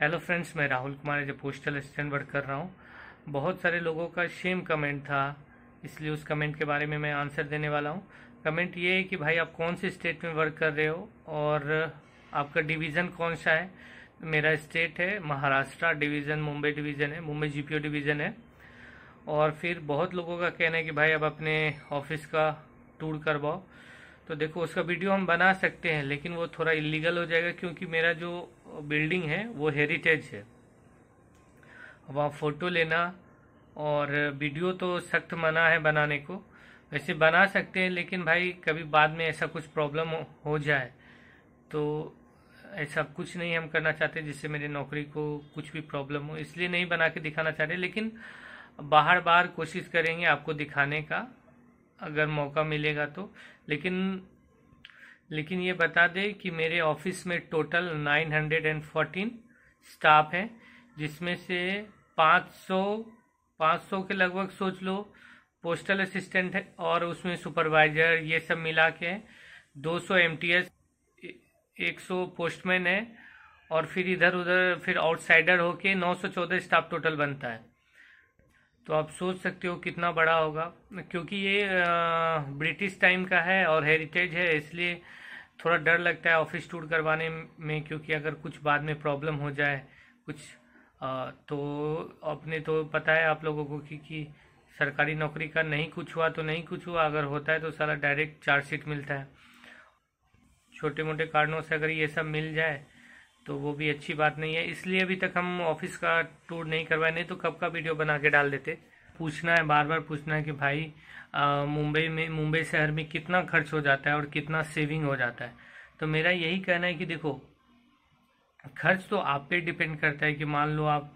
hello friends मैं राहुल कुमार जो postal assistant work कर रहा हूँ बहुत सारे लोगों का शेम कमेंट था इसलिए उस कमेंट के बारे में मैं आंसर देने वाला हूँ कमेंट ये है कि भाई आप कौन से स्टेट में वर्क कर रहे हो और आपका डिवीज़न कौन सा है मेरा स्टेट है महाराष्ट्र डिवीज़न मुंबई डिवीज़न है मुंबई जी डिवीज़न है और फिर बहुत लोगों का कहना है कि भाई अब अपने ऑफिस का टूर करवाओ तो देखो उसका वीडियो हम बना सकते हैं लेकिन वो थोड़ा इलीगल हो जाएगा क्योंकि मेरा जो बिल्डिंग है वो हेरिटेज है वहाँ फ़ोटो लेना और वीडियो तो सख्त मना है बनाने को वैसे बना सकते हैं लेकिन भाई कभी बाद में ऐसा कुछ प्रॉब्लम हो, जाए तो ऐसा कुछ नहीं हम करना चाहते जिससे मेरी नौकरी को कुछ भी प्रॉब्लम हो इसलिए नहीं बना के दिखाना चाहते लेकिन बाहर बार कोशिश करेंगे आपको दिखाने का अगर मौका मिलेगा तो लेकिन लेकिन ये बता दें कि मेरे ऑफिस में टोटल 914 स्टाफ हैं जिसमें से 500 500 के लगभग सोच लो पोस्टल असिस्टेंट है और उसमें सुपरवाइज़र ये सब मिला के दो सौ एम टी एस एक सौ पोस्टमैन है और फिर इधर उधर फिर आउटसाइडर होके नौ सौ चौदह स्टाफ टोटल बनता है तो आप सोच सकते हो कितना बड़ा होगा क्योंकि ये ब्रिटिश टाइम का है और हेरिटेज है इसलिए थोड़ा डर लगता है ऑफिस टूर करवाने में क्योंकि अगर कुछ बाद में प्रॉब्लम हो जाए कुछ आ, तो अपने तो पता है आप लोगों को कि, कि सरकारी नौकरी का नहीं कुछ हुआ तो नहीं कुछ हुआ अगर होता है तो सारा डायरेक्ट चार्जशीट मिलता है छोटे मोटे कारणों से अगर ये सब मिल जाए तो वो भी अच्छी बात नहीं है इसलिए अभी तक हम ऑफिस का टूर नहीं करवाए नहीं तो कब का वीडियो बना के डाल देते पूछना है बार बार पूछना है कि भाई मुंबई में मुंबई शहर में कितना खर्च हो जाता है और कितना सेविंग हो जाता है तो मेरा यही कहना है कि देखो खर्च तो आप पे डिपेंड करता है कि मान लो आप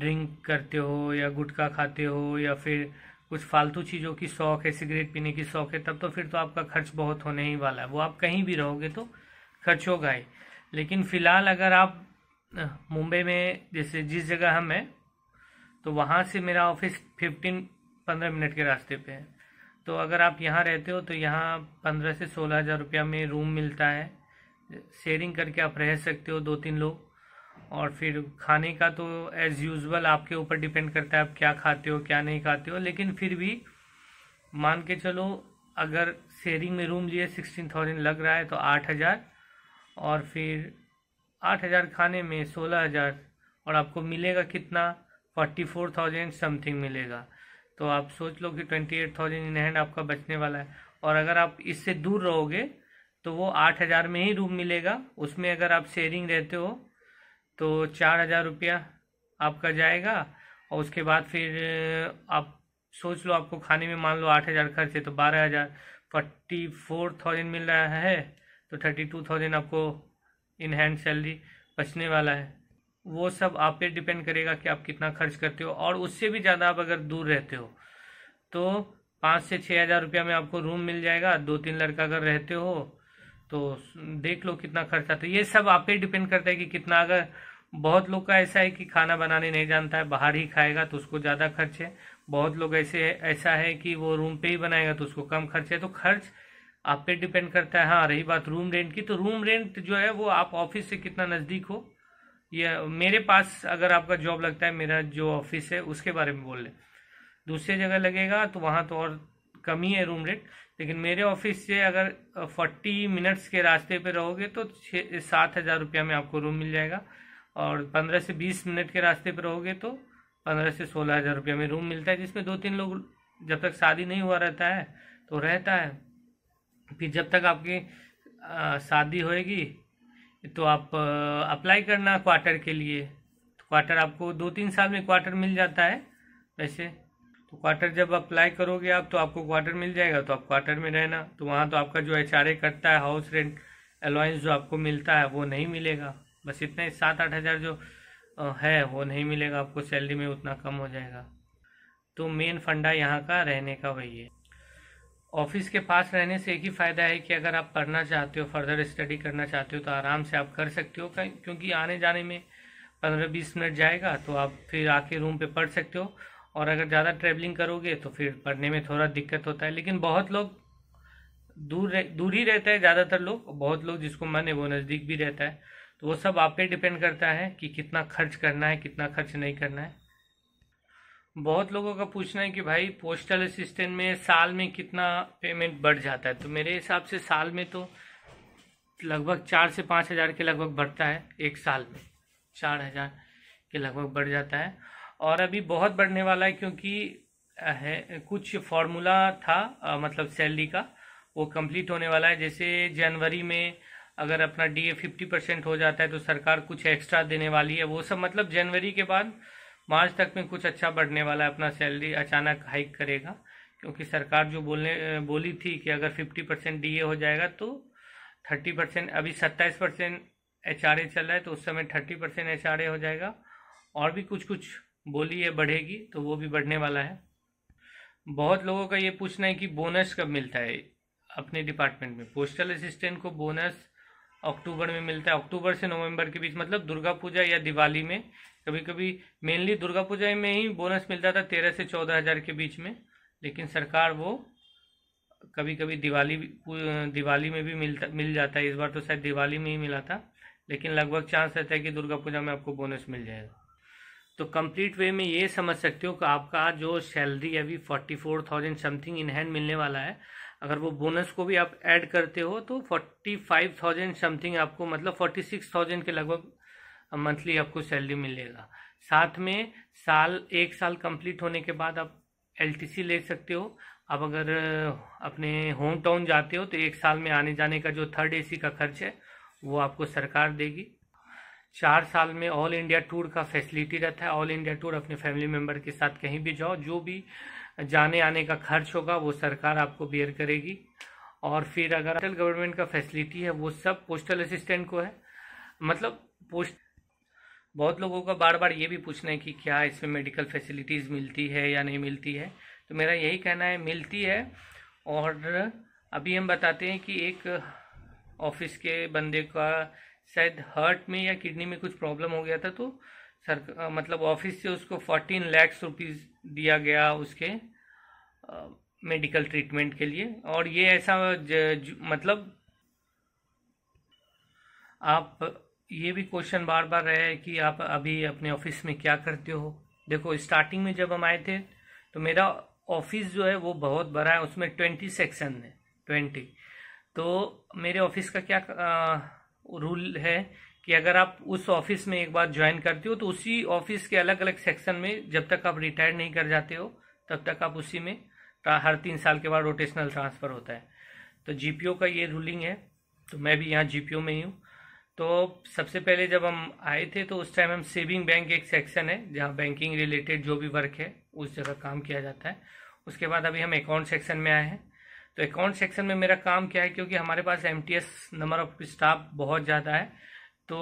ड्रिंक करते हो या गुटखा खाते हो या फिर कुछ फालतू चीज़ों की शौक है सिगरेट पीने की शौक है तब तो फिर तो आपका खर्च बहुत होने ही वाला है वो आप कहीं भी रहोगे तो खर्च होगा ही लेकिन फ़िलहाल अगर आप मुंबई में जैसे जिस जगह हम हैं तो वहाँ से मेरा ऑफिस फिफ्टीन पंद्रह मिनट के रास्ते पे है तो अगर आप यहाँ रहते हो तो यहाँ पंद्रह से सोलह हज़ार रुपया में रूम मिलता है शेयरिंग करके आप रह सकते हो दो तीन लोग और फिर खाने का तो एज़ यूज़ुअल आपके ऊपर डिपेंड करता है आप क्या खाते हो क्या नहीं खाते हो लेकिन फिर भी मान के चलो अगर शेयरिंग में रूम लिए सिक्सटीन थाउजेंड लग रहा है तो आठ हज़ार और फिर आठ हज़ार खाने में सोलह हज़ार और आपको मिलेगा कितना फोर्टी फोर थाउजेंड समथिंग मिलेगा तो आप सोच लो कि twenty eight thousand in hand आपका बचने वाला है और अगर आप इससे दूर रहोगे तो वो आठ हज़ार में ही रूम मिलेगा उसमें अगर आप शेयरिंग रहते हो तो चार हज़ार रुपया आपका जाएगा और उसके बाद फिर आप सोच लो आपको खाने में मान लो आठ हज़ार खर्चे तो बारह हज़ार फोर्टी फोर थाउजेंड मिल रहा है तो थर्टी टू थाउजेंड आपको इन हैंड सैलरी बचने वाला है वो सब आप पे डिपेंड करेगा कि आप कितना खर्च करते हो और उससे भी ज़्यादा आप अगर दूर रहते हो तो पाँच से छः हज़ार रुपया में आपको रूम मिल जाएगा दो तीन लड़का अगर रहते हो तो देख लो कितना खर्च आता है ये सब आप पे डिपेंड करता है कि कितना अगर बहुत लोग का ऐसा है कि खाना बनाने नहीं जानता है बाहर ही खाएगा तो उसको ज़्यादा खर्च है बहुत लोग ऐसे ऐसा है कि वो रूम पे ही बनाएगा तो उसको कम खर्च है तो खर्च आप पे डिपेंड करता है हाँ रही बात रूम रेंट की तो रूम रेंट जो है वो आप ऑफिस से कितना नज़दीक हो या मेरे पास अगर आपका जॉब लगता है मेरा जो ऑफिस है उसके बारे में बोल लें दूसरी जगह लगेगा तो वहाँ तो और कम ही है रूम रेंट लेकिन मेरे ऑफिस से अगर फोर्टी मिनट्स के रास्ते पर रहोगे तो छः सात हज़ार रुपया में आपको रूम मिल जाएगा और पंद्रह से बीस मिनट के रास्ते पर रहोगे तो पंद्रह से सोलह हज़ार रुपया में रूम मिलता है जिसमें दो तीन लोग जब तक शादी नहीं हुआ रहता है तो रहता है फिर जब तक आपकी शादी होएगी तो आप अप्लाई करना क्वार्टर के लिए तो क्वार्टर आपको दो तीन साल में क्वार्टर मिल जाता है वैसे तो क्वार्टर जब अप्लाई करोगे आप तो आपको क्वार्टर मिल जाएगा तो आप क्वार्टर में रहना तो वहाँ तो आपका जो एच करता है हाउस रेंट अलाउंस जो आपको मिलता है वो नहीं मिलेगा बस इतना ही सात आठ हज़ार जो है वो नहीं मिलेगा आपको सैलरी में उतना कम हो जाएगा तो मेन फंडा यहाँ का रहने का वही है ऑफिस के पास रहने से एक ही फ़ायदा है कि अगर आप पढ़ना चाहते हो फर्दर स्टडी करना चाहते हो तो आराम से आप कर सकते हो क्योंकि आने जाने में पंद्रह बीस मिनट जाएगा तो आप फिर आके रूम पे पढ़ सकते हो और अगर ज़्यादा ट्रैवलिंग करोगे तो फिर पढ़ने में थोड़ा दिक्कत होता है लेकिन बहुत लोग दूर रह, दूर ही रहता है ज़्यादातर लोग बहुत लोग जिसको मन है वो नज़दीक भी रहता है तो वो सब आप पे डिपेंड करता है कि कितना खर्च करना है कितना खर्च नहीं करना है बहुत लोगों का पूछना है कि भाई पोस्टल असिस्टेंट में साल में कितना पेमेंट बढ़ जाता है तो मेरे हिसाब से साल में तो लगभग चार से पाँच हज़ार के लगभग बढ़ता है एक साल में चार हज़ार के लगभग बढ़ जाता है और अभी बहुत बढ़ने वाला है क्योंकि है कुछ फॉर्मूला था आ, मतलब सैलरी का वो कंप्लीट होने वाला है जैसे जनवरी में अगर अपना डीए फिफ्टी परसेंट हो जाता है तो सरकार कुछ एक्स्ट्रा देने वाली है वो सब मतलब जनवरी के बाद मार्च तक में कुछ अच्छा बढ़ने वाला है अपना सैलरी अचानक हाइक करेगा क्योंकि सरकार जो बोलने बोली थी कि अगर फिफ्टी परसेंट डी हो जाएगा तो थर्टी परसेंट अभी सत्ताईस परसेंट एच चल रहा है तो उस समय थर्टी परसेंट एच हो जाएगा और भी कुछ कुछ बोली है बढ़ेगी तो वो भी बढ़ने वाला है बहुत लोगों का ये पूछना है कि बोनस कब मिलता है अपने डिपार्टमेंट में पोस्टल असिस्टेंट को बोनस अक्टूबर में मिलता है अक्टूबर से नवंबर के बीच मतलब दुर्गा पूजा या दिवाली में कभी कभी मेनली दुर्गा पूजा में ही बोनस मिलता था तेरह से चौदह हज़ार के बीच में लेकिन सरकार वो कभी कभी दिवाली दिवाली में भी मिलता मिल जाता है इस बार तो शायद दिवाली में ही मिला था लेकिन लगभग चांस रहता है कि दुर्गा पूजा में आपको बोनस मिल जाएगा तो कंप्लीट वे में ये समझ सकते हो कि आपका जो सैलरी अभी forty four thousand something in hand मिलने वाला है अगर वो बोनस को भी आप ऐड करते हो तो फोर्टी फाइव थाउजेंड समथिंग आपको मतलब फोर्टी सिक्स थाउजेंड के लगभग मंथली आपको सैलरी मिलेगा साथ में साल एक साल कंप्लीट होने के बाद आप एलटीसी ले सकते हो आप अगर अपने होम टाउन जाते हो तो एक साल में आने जाने का जो थर्ड एसी का खर्च है वो आपको सरकार देगी चार साल में ऑल इंडिया टूर का फैसिलिटी रहता है ऑल इंडिया टूर अपने फैमिली मेम्बर के साथ कहीं भी जाओ जो भी जाने आने का खर्च होगा वो सरकार आपको बेयर करेगी और फिर अगर सेंट्रल गवर्नमेंट का फैसिलिटी है वो सब पोस्टल असिस्टेंट को है मतलब पोस्ट बहुत लोगों का बार बार ये भी पूछना है कि क्या इसमें मेडिकल फैसिलिटीज़ मिलती है या नहीं मिलती है तो मेरा यही कहना है मिलती है और अभी हम बताते हैं कि एक ऑफिस के बंदे का शायद हार्ट में या किडनी में कुछ प्रॉब्लम हो गया था तो सर मतलब ऑफिस से उसको फोर्टीन लैक्स रुपीज़ दिया गया उसके मेडिकल ट्रीटमेंट के लिए और ये ऐसा ज, ज, मतलब आप ये भी क्वेश्चन बार बार रहे है कि आप अभी अपने ऑफिस में क्या करते हो देखो स्टार्टिंग में जब हम आए थे तो मेरा ऑफिस जो है वो बहुत बड़ा है उसमें ट्वेंटी सेक्शन है ट्वेंटी तो मेरे ऑफिस का क्या आ, रूल है कि अगर आप उस ऑफिस में एक बार ज्वाइन करते हो तो उसी ऑफिस के अलग अलग सेक्शन में जब तक आप रिटायर नहीं कर जाते हो तब तक आप उसी में हर तीन साल के बाद रोटेशनल ट्रांसफ़र होता है तो जीपीओ का ये रूलिंग है तो मैं भी यहाँ जीपीओ में ही हूँ तो सबसे पहले जब हम आए थे तो उस टाइम हम सेविंग बैंक एक सेक्शन है जहाँ बैंकिंग रिलेटेड जो भी वर्क है उस जगह काम किया जाता है उसके बाद अभी हम अकाउंट सेक्शन में आए हैं तो अकाउंट सेक्शन में मेरा काम क्या है क्योंकि हमारे पास एम नंबर ऑफ स्टाफ बहुत ज़्यादा है तो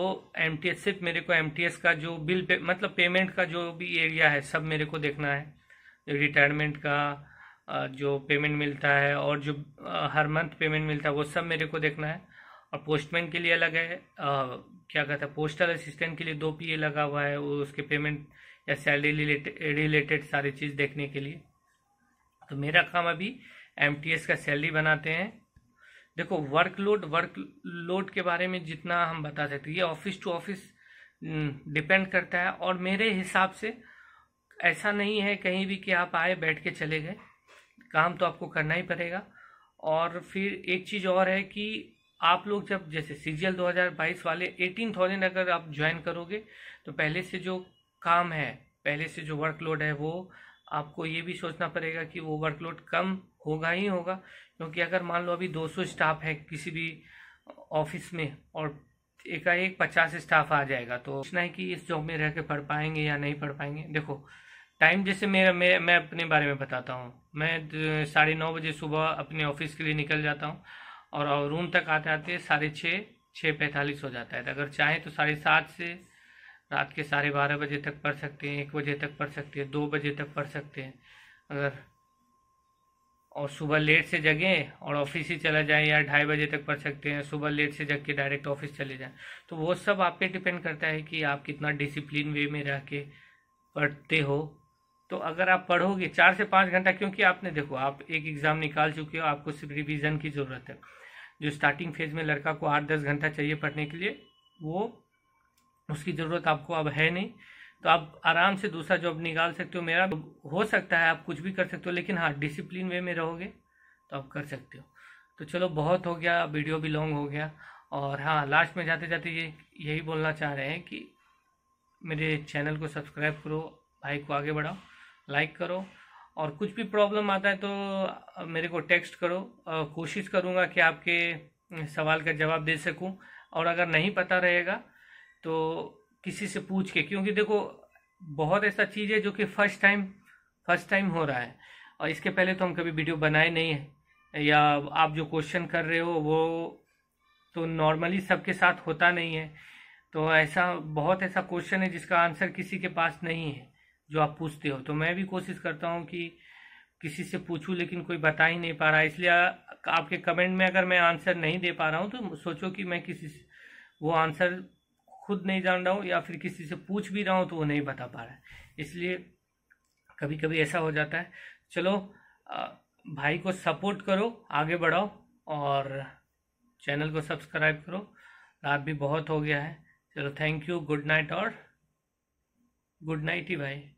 एम सिर्फ मेरे को एम का जो बिल पे मतलब पेमेंट का जो भी एरिया है सब मेरे को देखना है रिटायरमेंट का जो पेमेंट मिलता है और जो हर मंथ पेमेंट मिलता है वो सब मेरे को देखना है और पोस्टमैन के लिए अलग है आ, क्या कहते हैं पोस्टल असिस्टेंट के लिए दो पीए लगा हुआ है वो उसके पेमेंट या सैलरी रिलेटेड रिलेटेड सारी चीज़ देखने के लिए तो मेरा काम अभी एम का सैलरी बनाते हैं देखो वर्कलोड वर्कलोड के बारे में जितना हम बता सकते ये ऑफिस टू ऑफिस डिपेंड करता है और मेरे हिसाब से ऐसा नहीं है कहीं भी कि आप आए बैठ के चले गए काम तो आपको करना ही पड़ेगा और फिर एक चीज़ और है कि आप लोग जब जैसे सीजीएल 2022 दो हज़ार बाईस वाले एटीन थाउजेंड अगर आप ज्वाइन करोगे तो पहले से जो काम है पहले से जो वर्कलोड है वो आपको ये भी सोचना पड़ेगा कि वो वर्कलोड कम होगा ही होगा क्योंकि अगर मान लो अभी 200 स्टाफ है किसी भी ऑफिस में और एकाएक पचास स्टाफ आ जाएगा तो सोचना है कि इस जॉब में रह कर पढ़ पाएंगे या नहीं पढ़ पाएंगे देखो टाइम जैसे मेरा मैं मैं अपने बारे में बताता हूँ मैं साढ़े नौ बजे सुबह अपने ऑफिस के लिए निकल जाता हूँ और, और रूम तक आते आते साढ़े छः छः पैंतालीस हो जाता है तो अगर चाहें तो साढ़े सात से रात के साढ़े बारह बजे तक पढ़ सकते हैं एक बजे तक पढ़ सकते हैं दो बजे तक पढ़ सकते हैं अगर और सुबह लेट से जगें और ऑफिस ही चला जाए या ढाई बजे तक पढ़ सकते हैं सुबह लेट से जग के डायरेक्ट ऑफिस चले जाएं तो वो सब आप पे डिपेंड करता है कि आप कितना डिसिप्लिन वे में रह के पढ़ते हो तो अगर आप पढ़ोगे चार से पाँच घंटा क्योंकि आपने देखो आप एक एग्ज़ाम निकाल चुके हो आपको सिर्फ रिविज़न की ज़रूरत है जो स्टार्टिंग फेज में लड़का को आठ दस घंटा चाहिए पढ़ने के लिए वो उसकी ज़रूरत आपको अब है नहीं तो आप आराम से दूसरा जॉब निकाल सकते हो मेरा हो सकता है आप कुछ भी कर सकते हो लेकिन हाँ डिसिप्लिन वे में रहोगे तो आप कर सकते हो तो चलो बहुत हो गया वीडियो भी लॉन्ग हो गया और हाँ लास्ट में जाते जाते ये यही बोलना चाह रहे हैं कि मेरे चैनल को सब्सक्राइब करो भाई को आगे बढ़ाओ लाइक करो और कुछ भी प्रॉब्लम आता है तो मेरे को टेक्स्ट करो कोशिश करूँगा कि आपके सवाल का जवाब दे सकूँ और अगर नहीं पता रहेगा तो किसी से पूछ के क्योंकि देखो बहुत ऐसा चीज़ है जो कि फर्स्ट टाइम फर्स्ट टाइम हो रहा है और इसके पहले तो हम कभी वीडियो बनाए नहीं हैं या आप जो क्वेश्चन कर रहे हो वो तो नॉर्मली सबके साथ होता नहीं है तो ऐसा बहुत ऐसा क्वेश्चन है जिसका आंसर किसी के पास नहीं है जो आप पूछते हो तो मैं भी कोशिश करता हूँ कि किसी से पूछूं लेकिन कोई बता ही नहीं पा रहा है इसलिए आपके कमेंट में अगर मैं आंसर नहीं दे पा रहा हूँ तो सोचो कि मैं किसी से वो आंसर खुद नहीं जान रहा हूँ या फिर किसी से पूछ भी रहा हूँ तो वो नहीं बता पा रहा है इसलिए कभी कभी ऐसा हो जाता है चलो भाई को सपोर्ट करो आगे बढ़ाओ और चैनल को सब्सक्राइब करो रात भी बहुत हो गया है चलो थैंक यू गुड नाइट और गुड नाइट ही भाई